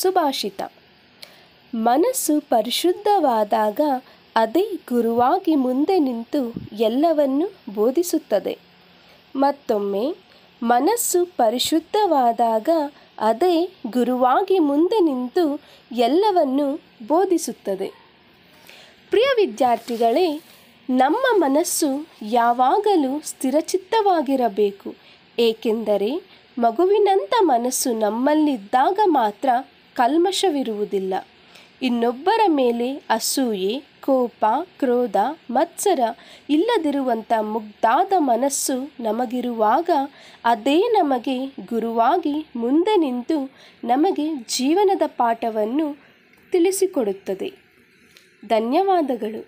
ಸುಭಾಷಿತ ಮನಸ್ಸು ಪರಿಶುದ್ಧವಾದಾಗ ಅದೇ ಗುರುವಾಗಿ ಮುಂದೆ ನಿಂತು ಎಲ್ಲವನ್ನು ಬೋಧಿಸುತ್ತದೆ ಮತ್ತೊಮ್ಮೆ ಮನಸ್ಸು ಪರಿಶುದ್ಧವಾದಾಗ ಅದೇ ಗುರುವಾಗಿ ಮುಂದೆ ನಿಂತು ಎಲ್ಲವನ್ನು ಬೋಧಿಸುತ್ತದೆ ಪ್ರಿಯ ವಿದ್ಯಾರ್ಥಿಗಳೇ ನಮ್ಮ ಮನಸ್ಸು ಯಾವಾಗಲೂ ಸ್ಥಿರಚಿತ್ತವಾಗಿರಬೇಕು ಏಕೆಂದರೆ ಮಗುವಿನಂಥ ಮನಸ್ಸು ನಮ್ಮಲ್ಲಿದ್ದಾಗ ಮಾತ್ರ ಕಲ್ಮಶವಿರುವುದಿಲ್ಲ ಇನ್ನೊಬ್ಬರ ಮೇಲೆ ಅಸೂಯೆ ಕೋಪ ಕ್ರೋಧ ಮತ್ಸರ ಇಲ್ಲದಿರುವಂಥ ಮುಗ್ಧಾದ ಮನಸ್ಸು ನಮಗಿರುವಾಗ ಅದೇ ನಮಗೆ ಗುರುವಾಗಿ ಮುಂದೆ ನಿಂತು ನಮಗೆ ಜೀವನದ ಪಾಠವನ್ನು ತಿಳಿಸಿಕೊಡುತ್ತದೆ ಧನ್ಯವಾದಗಳು